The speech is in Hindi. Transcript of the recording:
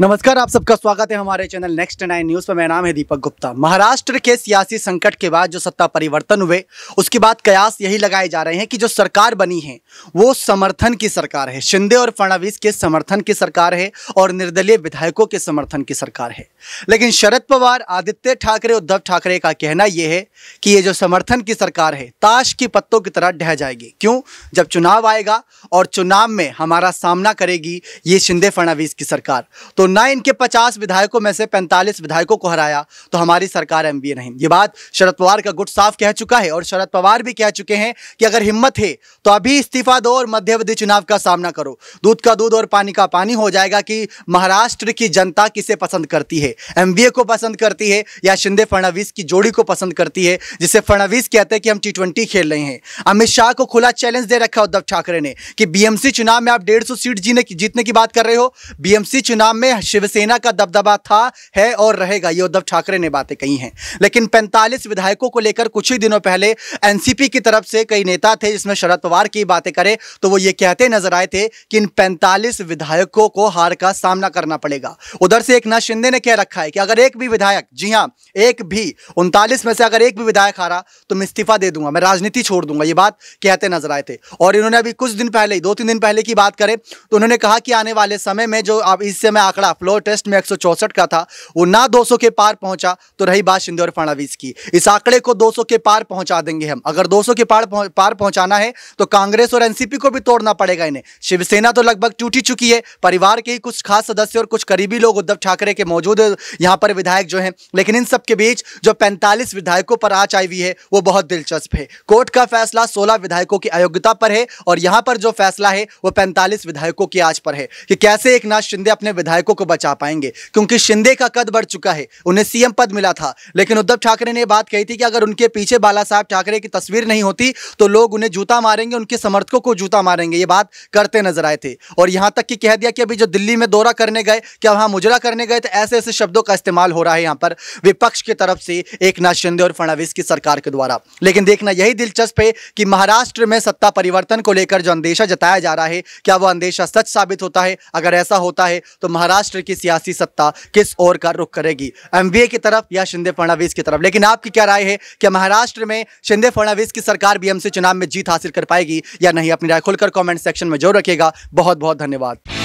नमस्कार आप सबका स्वागत है हमारे चैनल नेक्स्ट नाइन न्यूज़ पर मेरा नाम है दीपक गुप्ता महाराष्ट्र के सियासी संकट के बाद जो सत्ता परिवर्तन हुए उसके बाद कयास यही लगाए जा रहे हैं कि जो सरकार बनी है वो समर्थन की सरकार है शिंदे और फडणवीस के समर्थन की सरकार है और निर्दलीय विधायकों के समर्थन की सरकार है लेकिन शरद पवार आदित्य ठाकरे उद्धव ठाकरे का कहना यह है कि ये जो समर्थन की सरकार है ताश के पत्तों की तरह ढह जाएगी क्यों जब चुनाव आएगा और चुनाव में हमारा सामना करेगी ये शिंदे फडणवीस की सरकार तो न इनके पचास विधायकों में से पैंतालीस विधायकों को हराया तो हमारी सरकार एम बी ए नहीं ये बात शरद पवार का गुट साफ कह चुका है और शरद पवार भी कह चुके हैं कि अगर हिम्मत है तो अभी इस्तीफा दो और मध्यावधि चुनाव का सामना करो दूध का दूध और पानी का पानी हो जाएगा कि महाराष्ट्र की जनता किसे पसंद करती है एम को पसंद करती है या शिंदे फडणवीस की जोड़ी को पसंद करती है जिसे फडणवीस कहते हैं कि हम टी खेल रहे हैं अमित शाह को खुला चैलेंज दे रखा उद्धव ठाकरे ने कि बीएमसी चुनाव में आप डेढ़ सीट जीने जीतने की बात कर रहे हो बीएमसी चुनाव में शिवसेना का दबदबा था है और रहेगा ये उद्धव ठाकरे ने बातें कही हैं लेकिन 45 विधायकों को लेकर कुछ ही दिनों पहले एनसीपी की तरफ से कई नेता थे जिसमें शरद पवार की बातें करें तो वो ये कहते नजर आए थे कि इन पैंतालीस विधायकों को हार का सामना करना पड़ेगा उधर से एक शिंदे ने कह रखा है कि अगर एक भी विधायक जी हाँ एक भी उनतालीस में से अगर एक भी विधायक हारा तो मैं इस्तीफा दे दूंगा मैं राजनीति छोड़ दूंगा ये बात कहते नजर आए थे और इन्होंने अभी कुछ दिन पहले दो तीन दिन पहले की बात करें तो उन्होंने कहा कि आने वाले समय में जो आप इस समय आंकड़ा था फ्लोर टेस्ट में एक का था वो ना 200 के पार पहुंचा तो रही बात शिंदे और फडणवीस की इस आंकड़े को 200 के पार पहुंचा देंगे हम अगर 200 के पार पार पहुंचाना है तो कांग्रेस और एनसीपी को भी तोड़ना पड़ेगा इन्हें शिवसेना तो लगभग टूटी चुकी है परिवार के ही कुछ खास सदस्य और कुछ करीबी लोग उद्धव ठाकरे के मौजूद यहाँ पर विधायक जो हैं लेकिन इन सबके बीच जो पैंतालीस विधायकों पर आँच आई हुई है वो बहुत दिलचस्प है कोर्ट का फैसला सोलह विधायकों की अयोग्यता पर है और यहाँ पर जो फैसला है वो पैंतालीस विधायकों की आज पर है कि कैसे एक नाथ शिंदे अपने विधायकों युवकों को बचा पाएंगे क्योंकि शिंदे का कद बढ़ चुका है उन्हें सीएम पद मिला था लेकिन उद्धव ठाकरे ने बात कही थी कि अगर उनके पीछे बाला साहब ठाकरे की तस्वीर नहीं होती तो लोग उन्हें जूता मारेंगे उनके समर्थकों को जूता मारेंगे ये बात करते नजर आए थे और यहां तक कि कह दिया कि अभी जो दिल्ली में दौरा करने गए क्या वहां मुजरा करने गए तो ऐसे ऐसे शब्दों का इस्तेमाल हो रहा है यहां पर विपक्ष की तरफ से एक नाथ शिंदे और फडणवीस की सरकार के द्वारा लेकिन देखना यही दिलचस्प है कि महाराष्ट्र में सत्ता परिवर्तन को लेकर जो अंदेशा जताया जा रहा है क्या वो अंदेशा सच साबित होता है अगर ऐसा होता है तो महाराष्ट्र महाराष्ट्र की सियासी सत्ता किस ओर का रुख करेगी एमवीए की तरफ या शिंदे फडणवीस की तरफ लेकिन आपकी क्या राय है कि महाराष्ट्र में शिंदे फडणवीस की सरकार बीएमसी चुनाव में जीत हासिल कर पाएगी या नहीं अपनी राय खुलकर कॉमेंट सेक्शन में जरूर रखेगा बहुत बहुत धन्यवाद